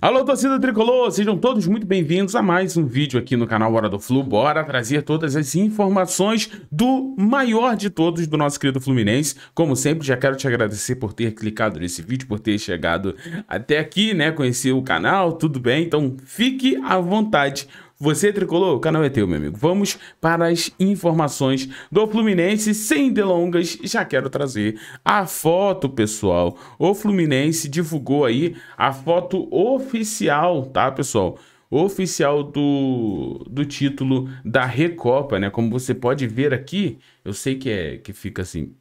Alô, torcida tricolor, sejam todos muito bem-vindos a mais um vídeo aqui no canal Hora do Flu. Bora trazer todas as informações do maior de todos do nosso querido Fluminense. Como sempre, já quero te agradecer por ter clicado nesse vídeo, por ter chegado até aqui, né? Conhecer o canal, tudo bem? Então fique à vontade você tricolou? tricolor? O canal é teu, meu amigo. Vamos para as informações do Fluminense. Sem delongas, já quero trazer a foto, pessoal. O Fluminense divulgou aí a foto oficial, tá, pessoal? Oficial do, do título da Recopa, né? Como você pode ver aqui, eu sei que, é, que fica assim,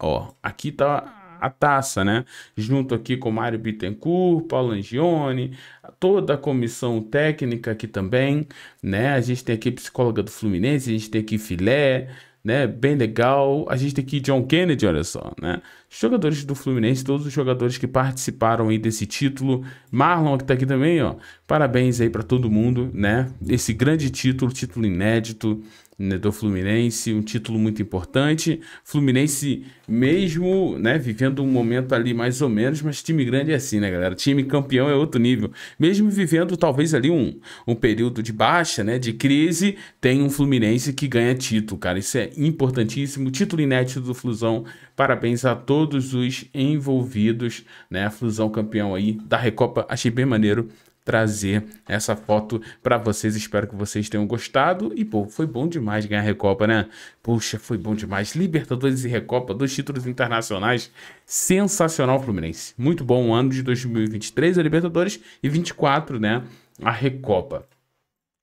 ó. Aqui tá a taça, né? Junto aqui com Mário Bittencourt, Paulo Angione, toda a comissão técnica aqui também, né? A gente tem aqui psicóloga do Fluminense, a gente tem aqui Filé, né? Bem legal. A gente tem aqui John Kennedy, olha só, né? jogadores do Fluminense, todos os jogadores que participaram aí desse título. Marlon, que tá aqui também, ó. Parabéns aí para todo mundo, né? Esse grande título, título inédito né, do Fluminense, um título muito importante. Fluminense mesmo, né, vivendo um momento ali mais ou menos, mas time grande é assim, né, galera? Time campeão é outro nível. Mesmo vivendo talvez ali um, um período de baixa, né, de crise, tem um Fluminense que ganha título, cara. Isso é importantíssimo. Título inédito do Flusão. Parabéns a todos todos os envolvidos, né? Flusão campeão aí da Recopa. Achei bem maneiro trazer essa foto para vocês. Espero que vocês tenham gostado. E, pô, foi bom demais ganhar a Recopa, né? Puxa, foi bom demais. Libertadores e Recopa, dois títulos internacionais. Sensacional, Fluminense. Muito bom ano de 2023, a Libertadores, e 24, né? A Recopa.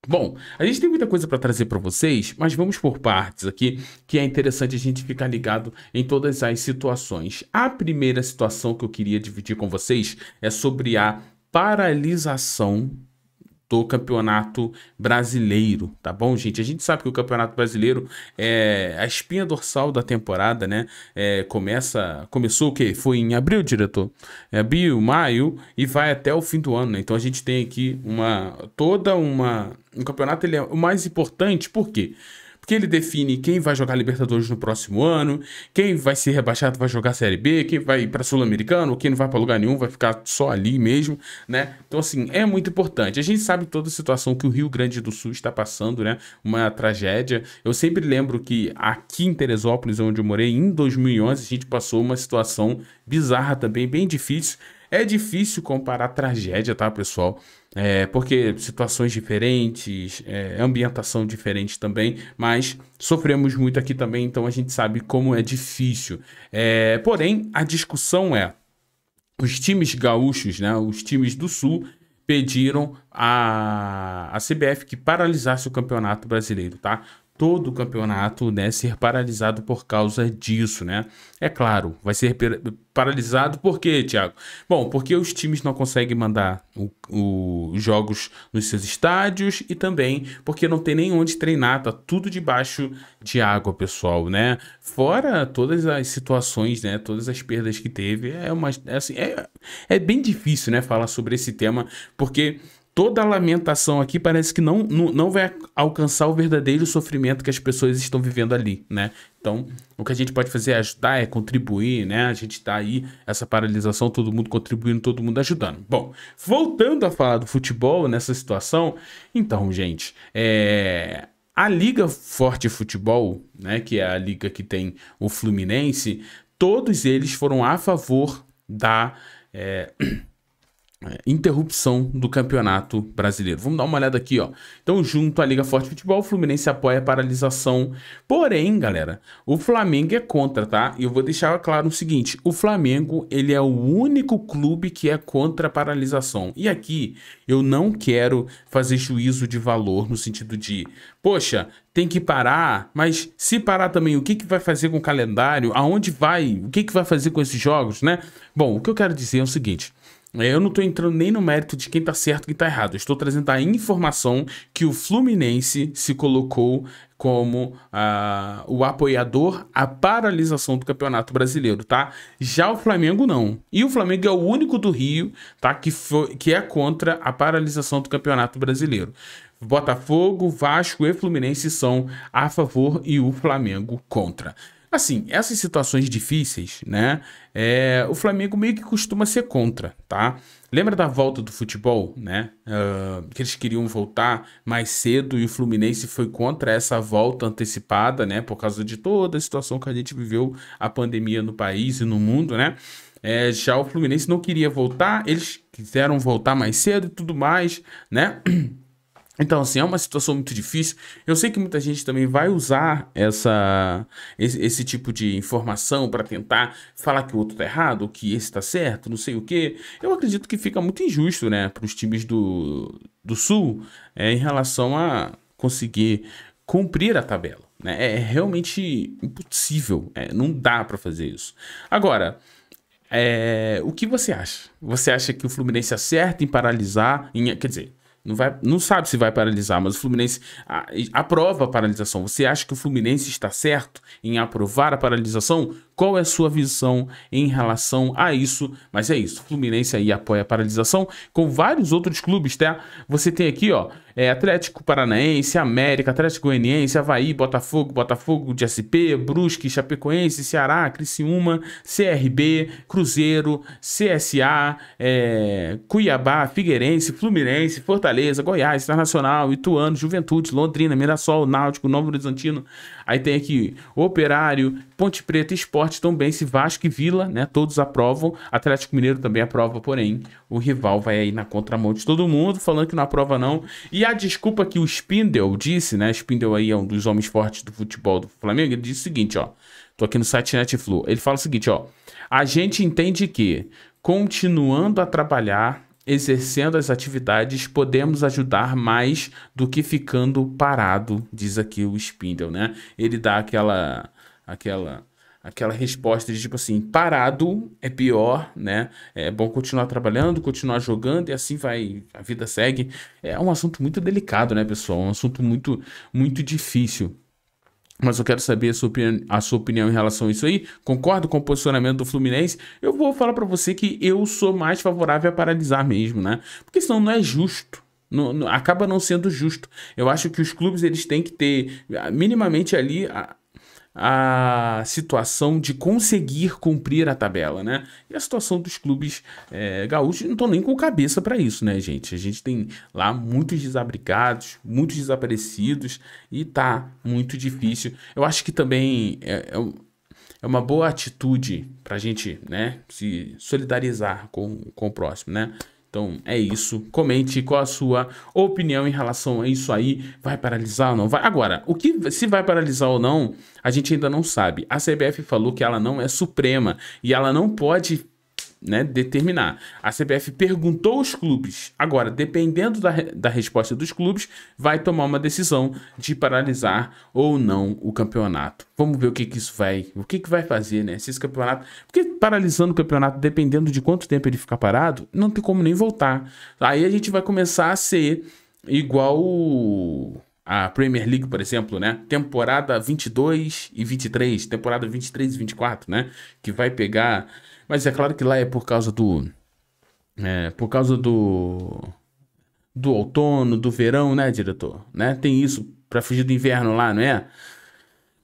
Bom, a gente tem muita coisa para trazer para vocês, mas vamos por partes aqui, que é interessante a gente ficar ligado em todas as situações. A primeira situação que eu queria dividir com vocês é sobre a paralisação do Campeonato Brasileiro, tá bom, gente? A gente sabe que o Campeonato Brasileiro é a espinha dorsal da temporada, né? É, começa, começou o quê? Foi em abril, diretor? É, abril, maio e vai até o fim do ano, né? Então a gente tem aqui uma toda uma um campeonato ele é o mais importante, por quê? porque ele define quem vai jogar Libertadores no próximo ano, quem vai ser rebaixado vai jogar Série B, quem vai ir para Sul-Americano, quem não vai para lugar nenhum vai ficar só ali mesmo, né? Então, assim, é muito importante. A gente sabe toda a situação que o Rio Grande do Sul está passando, né? Uma tragédia. Eu sempre lembro que aqui em Teresópolis, onde eu morei, em 2011, a gente passou uma situação bizarra também, bem difícil, é difícil comparar tragédia, tá, pessoal? É, porque situações diferentes, é, ambientação diferente também, mas sofremos muito aqui também, então a gente sabe como é difícil. É, porém, a discussão é: os times gaúchos, né, os times do Sul, pediram a, a CBF que paralisasse o campeonato brasileiro, tá? todo o campeonato né, ser paralisado por causa disso, né? É claro, vai ser paralisado por quê, Thiago? Bom, porque os times não conseguem mandar os jogos nos seus estádios e também porque não tem nem onde treinar, tá tudo debaixo de água, pessoal, né? Fora todas as situações, né? Todas as perdas que teve, é uma, é, assim, é, é bem difícil, né? Falar sobre esse tema porque toda a lamentação aqui parece que não, não, não vai alcançar o verdadeiro sofrimento que as pessoas estão vivendo ali, né? Então, o que a gente pode fazer é ajudar, é contribuir, né? A gente tá aí, essa paralisação, todo mundo contribuindo, todo mundo ajudando. Bom, voltando a falar do futebol nessa situação, então, gente, é... A Liga Forte Futebol, né, que é a liga que tem o Fluminense, todos eles foram a favor da é... É, interrupção do Campeonato Brasileiro. Vamos dar uma olhada aqui, ó. Então, junto à Liga Forte Futebol, o Fluminense apoia a paralisação. Porém, galera, o Flamengo é contra, tá? E eu vou deixar claro o seguinte: o Flamengo, ele é o único clube que é contra a paralisação. E aqui eu não quero fazer juízo de valor no sentido de, poxa, tem que parar, mas se parar também, o que, que vai fazer com o calendário? Aonde vai? O que, que vai fazer com esses jogos, né? Bom, o que eu quero dizer é o seguinte. É, eu não estou entrando nem no mérito de quem está certo e quem está errado. Eu estou trazendo a informação que o Fluminense se colocou como uh, o apoiador à paralisação do Campeonato Brasileiro, tá? Já o Flamengo não. E o Flamengo é o único do Rio, tá? Que, foi, que é contra a paralisação do Campeonato Brasileiro. Botafogo, Vasco e Fluminense são a favor e o Flamengo contra. Assim, essas situações difíceis, né? É, o Flamengo meio que costuma ser contra, tá? Lembra da volta do futebol, né? Uh, que eles queriam voltar mais cedo e o Fluminense foi contra essa volta antecipada, né? Por causa de toda a situação que a gente viveu, a pandemia no país e no mundo, né? É, já o Fluminense não queria voltar, eles quiseram voltar mais cedo e tudo mais, né? Então, assim, é uma situação muito difícil. Eu sei que muita gente também vai usar essa, esse, esse tipo de informação para tentar falar que o outro está errado, que esse está certo, não sei o quê. Eu acredito que fica muito injusto, né, para os times do, do Sul é, em relação a conseguir cumprir a tabela. Né? É, é realmente impossível, é, não dá para fazer isso. Agora, é, o que você acha? Você acha que o Fluminense acerta em paralisar, em, quer dizer não, vai, não sabe se vai paralisar, mas o Fluminense aprova a paralisação. Você acha que o Fluminense está certo em aprovar a paralisação? qual é a sua visão em relação a isso. Mas é isso, Fluminense aí apoia a paralisação com vários outros clubes, tá? Você tem aqui, ó, é, Atlético Paranaense, América, Atlético Goianiense, Havaí, Botafogo, Botafogo de SP, Brusque, Chapecoense, Ceará, Criciúma, CRB, Cruzeiro, CSA, é, Cuiabá, Figueirense, Fluminense, Fortaleza, Goiás, Internacional, Ituano, Juventude, Londrina, Mirassol, Náutico, Novo Horizontino, Aí tem aqui Operário, Ponte Preta, Esporte, se Vasco e Vila, né? Todos aprovam. Atlético Mineiro também aprova, porém o rival vai aí na contramão de todo mundo, falando que não aprova não. E a desculpa que o Spindle disse, né? Spindle aí é um dos homens fortes do futebol do Flamengo, ele disse o seguinte, ó. Tô aqui no site Netflu. Ele fala o seguinte, ó. A gente entende que continuando a trabalhar exercendo as atividades, podemos ajudar mais do que ficando parado, diz aqui o Spindle, né? Ele dá aquela aquela aquela resposta de tipo assim, parado é pior, né? É bom continuar trabalhando, continuar jogando e assim vai, a vida segue. É um assunto muito delicado, né, pessoal? Um assunto muito muito difícil mas eu quero saber a sua, opinião, a sua, opinião, em relação a isso aí. Concordo com o posicionamento do Fluminense? Eu vou falar para você que eu sou mais favorável a paralisar mesmo, né? Porque senão não é justo. Não, não, acaba não sendo justo. Eu acho que os clubes eles têm que ter minimamente ali a situação de conseguir cumprir a tabela, né? E a situação dos clubes é, gaúchos não estão nem com cabeça para isso, né, gente? A gente tem lá muitos desabrigados, muitos desaparecidos e tá muito difícil. Eu acho que também é, é, é uma boa atitude para a gente, né, se solidarizar com, com o próximo, né? Então é isso. Comente qual a sua opinião em relação a isso aí. Vai paralisar ou não? Vai. Agora, o que se vai paralisar ou não, a gente ainda não sabe. A CBF falou que ela não é suprema e ela não pode né, determinar. A CBF perguntou os clubes. Agora, dependendo da, da resposta dos clubes, vai tomar uma decisão de paralisar ou não o campeonato. Vamos ver o que, que isso vai, o que, que vai fazer, né? Se esse campeonato, porque paralisando o campeonato, dependendo de quanto tempo ele ficar parado, não tem como nem voltar. Aí a gente vai começar a ser igual a Premier League, por exemplo, né? Temporada 22 e 23, temporada 23 e 24, né? Que vai pegar mas é claro que lá é por causa do. É, por causa do. Do outono, do verão, né, diretor? Né? Tem isso para fugir do inverno lá, não é?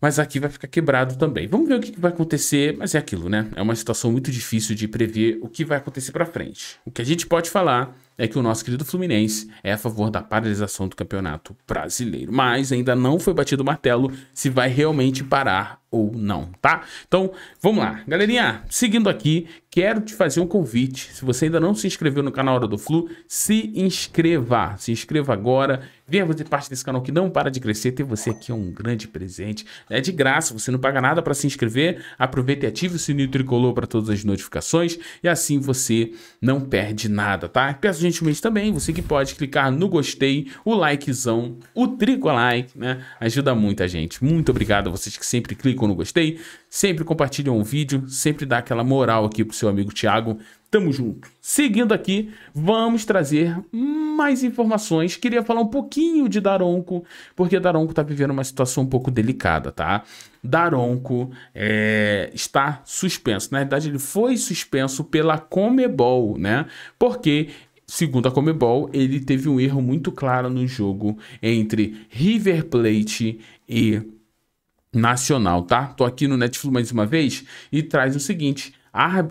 Mas aqui vai ficar quebrado também. Vamos ver o que vai acontecer, mas é aquilo, né? É uma situação muito difícil de prever o que vai acontecer para frente. O que a gente pode falar é que o nosso querido Fluminense é a favor da paralisação do campeonato brasileiro. Mas ainda não foi batido o martelo se vai realmente parar ou não, tá? Então, vamos lá. Galerinha, seguindo aqui, quero te fazer um convite. Se você ainda não se inscreveu no canal Hora do Flu, se inscreva. Se inscreva agora. Venha fazer parte desse canal que não para de crescer. Ter você aqui é um grande presente. É de graça, você não paga nada para se inscrever. Aproveita e ative o sininho tricolor para todas as notificações. E assim você não perde nada, tá? Peço gentilmente também, você que pode clicar no gostei, o likezão, o tricolike, né? Ajuda muito a gente. Muito obrigado a vocês que sempre clicam no gostei, sempre compartilham o vídeo, sempre dá aquela moral aqui pro seu amigo Thiago. Tamo junto. Seguindo aqui, vamos trazer mais informações. Queria falar um pouquinho de Daronco, porque Daronco tá vivendo uma situação um pouco delicada, tá? Daronco é, está suspenso. Na verdade, ele foi suspenso pela Comebol, né? Porque Segundo a Comebol, ele teve um erro muito claro no jogo entre River Plate e Nacional, tá? Tô aqui no Netflix mais uma vez e traz o seguinte: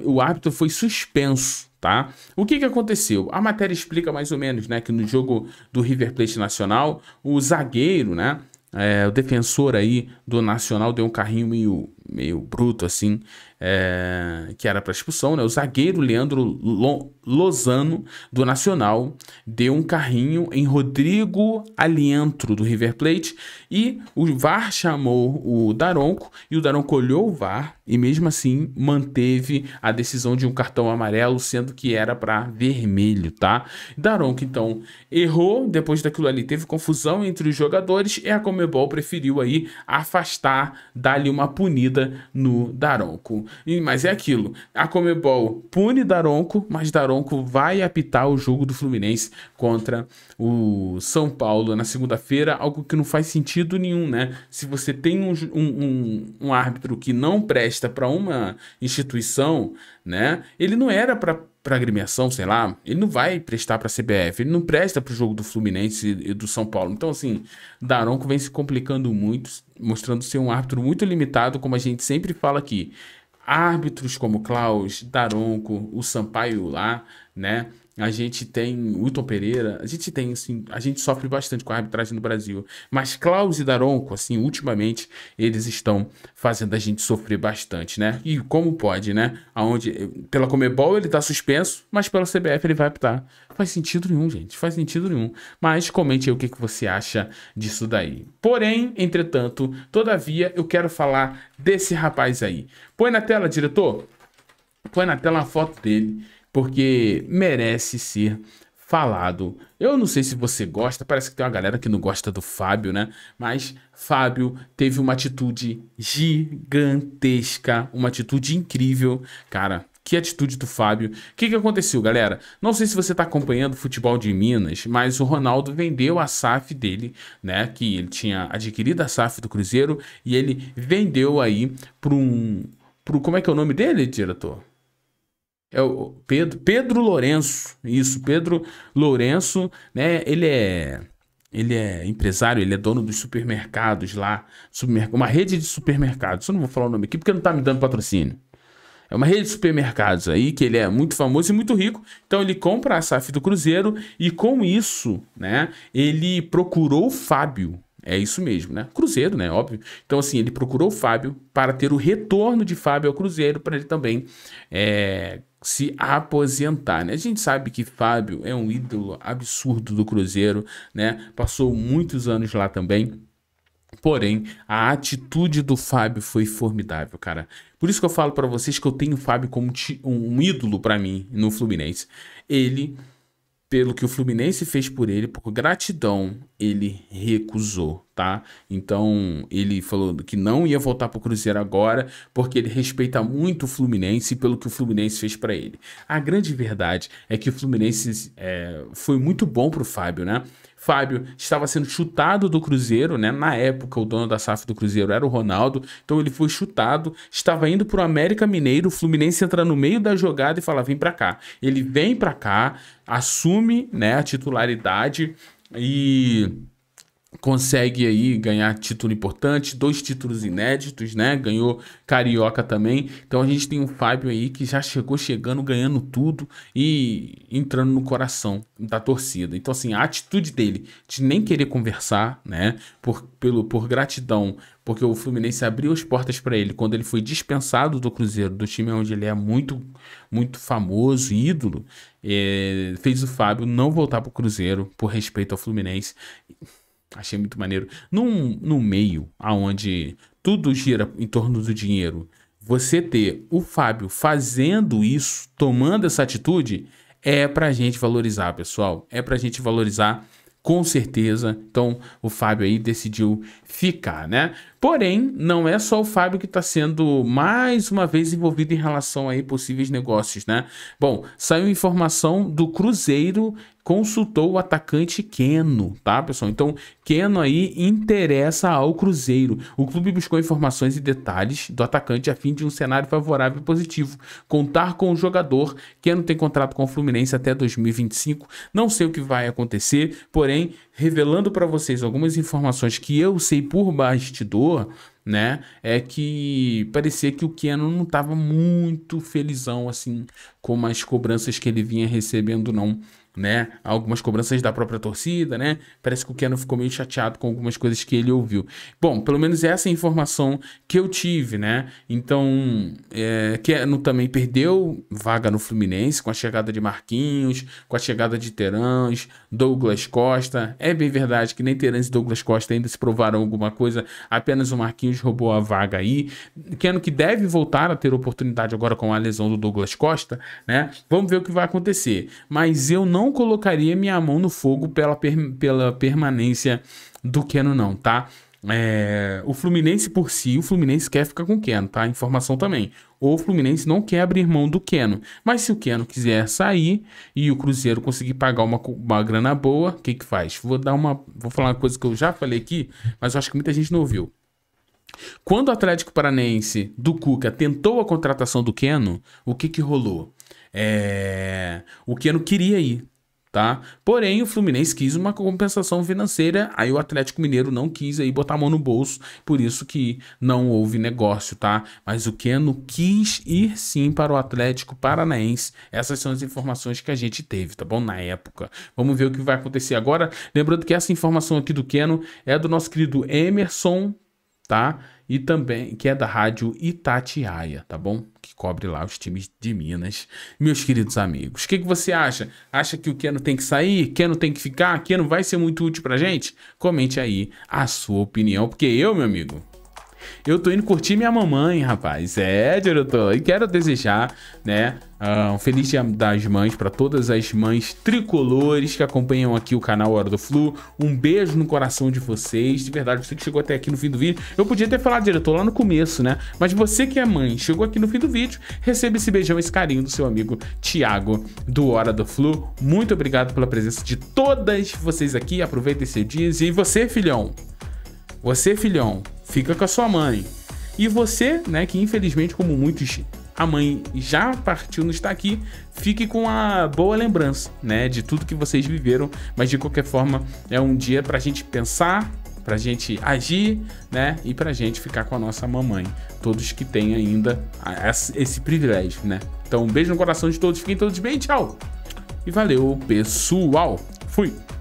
o árbitro foi suspenso tá? O que que aconteceu? A matéria explica mais ou menos, né, que no jogo do River Plate Nacional, o zagueiro, né, é, o defensor aí do Nacional deu um carrinho meio, meio bruto assim é, que era para expulsão, né? O zagueiro Leandro Lo Lozano, do Nacional, deu um carrinho em Rodrigo Alientro, do River Plate, e o VAR chamou o Daronco, e o Daronco olhou o VAR e mesmo assim manteve a decisão de um cartão amarelo, sendo que era para vermelho, tá? Daronco, então, errou, depois daquilo ali teve confusão entre os jogadores, e a Comebol preferiu aí afastar, dar-lhe uma punida no Daronco mas é aquilo. A Comebol pune Daronco, mas Daronco vai apitar o jogo do Fluminense contra o São Paulo na segunda-feira, algo que não faz sentido nenhum, né? Se você tem um, um, um árbitro que não presta para uma instituição, né? Ele não era para para agremiação, sei lá, ele não vai prestar para a CBF, ele não presta para o jogo do Fluminense e do São Paulo. Então, assim, Daronco vem se complicando muito, mostrando ser um árbitro muito limitado, como a gente sempre fala aqui árbitros como Klaus, Daronco, o Sampaio lá, né? a gente tem Wilton Pereira, a gente tem, assim, a gente sofre bastante com a arbitragem no Brasil. Mas Klaus e Daronco, assim, ultimamente, eles estão fazendo a gente sofrer bastante, né? E como pode, né? Aonde, pela Comebol ele tá suspenso, mas pela CBF ele vai optar. Faz sentido nenhum, gente, faz sentido nenhum. Mas comente aí o que, que você acha disso daí. Porém, entretanto, todavia, eu quero falar desse rapaz aí. Põe na tela, diretor. Põe na tela a foto dele porque merece ser falado. Eu não sei se você gosta, parece que tem uma galera que não gosta do Fábio, né? Mas Fábio teve uma atitude gigantesca, uma atitude incrível. Cara, que atitude do Fábio. O que, que aconteceu, galera? Não sei se você está acompanhando o futebol de Minas, mas o Ronaldo vendeu a SAF dele, né? Que ele tinha adquirido a SAF do Cruzeiro e ele vendeu aí para um. Pro, como é que é o nome dele, diretor? É o Pedro, Pedro Lourenço, isso, Pedro Lourenço, né? Ele é ele é empresário, ele é dono dos supermercados lá, supermerc uma rede de supermercados. Eu não vou falar o nome aqui porque não tá me dando patrocínio. É uma rede de supermercados aí que ele é muito famoso e muito rico. Então ele compra a SAF do Cruzeiro e com isso, né, ele procurou o Fábio. É isso mesmo, né? Cruzeiro, né? Óbvio. Então, assim, ele procurou o Fábio para ter o retorno de Fábio ao Cruzeiro, para ele também é, se aposentar. Né? A gente sabe que Fábio é um ídolo absurdo do Cruzeiro, né? Passou muitos anos lá também. Porém, a atitude do Fábio foi formidável, cara. Por isso que eu falo para vocês que eu tenho o Fábio como um ídolo para mim no Fluminense. Ele pelo que o Fluminense fez por ele, por gratidão, ele recusou, tá? Então, ele falou que não ia voltar pro Cruzeiro agora, porque ele respeita muito o Fluminense pelo que o Fluminense fez para ele. A grande verdade é que o Fluminense é, foi muito bom pro Fábio, né? Fábio estava sendo chutado do Cruzeiro, né? Na época, o dono da SAF do Cruzeiro era o Ronaldo, então ele foi chutado, estava indo para o América Mineiro, o Fluminense entra no meio da jogada e fala: vem para cá. Ele vem para cá, assume né, a titularidade e consegue aí ganhar título importante, dois títulos inéditos, né? Ganhou Carioca também. Então a gente tem um Fábio aí que já chegou chegando, ganhando tudo e entrando no coração da torcida. Então assim, a atitude dele de nem querer conversar, né? Por, pelo, por gratidão, porque o Fluminense abriu as portas para ele quando ele foi dispensado do Cruzeiro, do time onde ele é muito, muito famoso, ídolo, é, fez o Fábio não voltar para o Cruzeiro por respeito ao Fluminense. Achei muito maneiro. Num, num meio aonde tudo gira em torno do dinheiro, você ter o Fábio fazendo isso, tomando essa atitude, é pra gente valorizar, pessoal. É pra gente valorizar com certeza. Então, o Fábio aí decidiu ficar, né? Porém, não é só o Fábio que está sendo mais uma vez envolvido em relação a possíveis negócios, né? Bom, saiu informação do Cruzeiro consultou o atacante Keno, tá, pessoal? Então, Keno aí interessa ao Cruzeiro. O clube buscou informações e detalhes do atacante a fim de um cenário favorável e positivo. Contar com o jogador. Keno tem contrato com o Fluminense até 2025. Não sei o que vai acontecer, porém, revelando para vocês algumas informações que eu sei por bastidor né? É que parecia que o Keanu não estava muito felizão assim com as cobranças que ele vinha recebendo não né? Algumas cobranças da própria torcida, né? Parece que o Keno ficou meio chateado com algumas coisas que ele ouviu. Bom, pelo menos essa é a informação que eu tive, né? Então, é, Keno também perdeu vaga no Fluminense com a chegada de Marquinhos, com a chegada de Terãs, Douglas Costa. É bem verdade que nem Terãs e Douglas Costa ainda se provaram alguma coisa, apenas o Marquinhos roubou a vaga aí. Keno que deve voltar a ter oportunidade agora com a lesão do Douglas Costa, né? Vamos ver o que vai acontecer. Mas eu não não colocaria minha mão no fogo pela, per pela permanência do Keno, não, tá? É, o Fluminense por si, o Fluminense quer ficar com o Keno, tá? Informação também. Ou o Fluminense não quer abrir mão do Keno. Mas se o Keno quiser sair e o Cruzeiro conseguir pagar uma, uma grana boa, o que que faz? Vou dar uma, vou falar uma coisa que eu já falei aqui, mas eu acho que muita gente não ouviu. Quando o Atlético Paranense do Cuca tentou a contratação do Keno, o que que rolou? É... O Keno queria ir, tá? Porém, o Fluminense quis uma compensação financeira, aí o Atlético Mineiro não quis aí botar a mão no bolso, por isso que não houve negócio, tá? Mas o Keno quis ir sim para o Atlético Paranaense. Essas são as informações que a gente teve, tá bom? Na época. Vamos ver o que vai acontecer agora. Lembrando que essa informação aqui do Keno é do nosso querido Emerson tá? E também que é da rádio Itatiaia, tá bom? Que cobre lá os times de Minas. Meus queridos amigos, o que, que você acha? Acha que o Keno tem que sair? Keno tem que ficar? Keno vai ser muito útil pra gente? Comente aí a sua opinião, porque eu, meu amigo, eu tô indo curtir minha mamãe, rapaz. É, diretor. E quero desejar, né, ah, um feliz dia das mães para todas as mães tricolores que acompanham aqui o canal Hora do Flu. Um beijo no coração de vocês. De verdade, você que chegou até aqui no fim do vídeo. Eu podia ter falado, diretor, lá no começo, né? Mas você que é mãe, chegou aqui no fim do vídeo, receba esse beijão, esse carinho do seu amigo Tiago do Hora do Flu. Muito obrigado pela presença de todas vocês aqui. Aproveita seu dia. E você, filhão? Você, filhão? fica com a sua mãe. E você, né, que infelizmente, como muitos, a mãe já partiu, não está aqui, fique com a boa lembrança, né, de tudo que vocês viveram, mas de qualquer forma, é um dia para a gente pensar, para a gente agir, né, e para a gente ficar com a nossa mamãe. Todos que têm ainda esse privilégio, né. Então, um beijo no coração de todos, fiquem todos bem, tchau! E valeu, pessoal! Fui!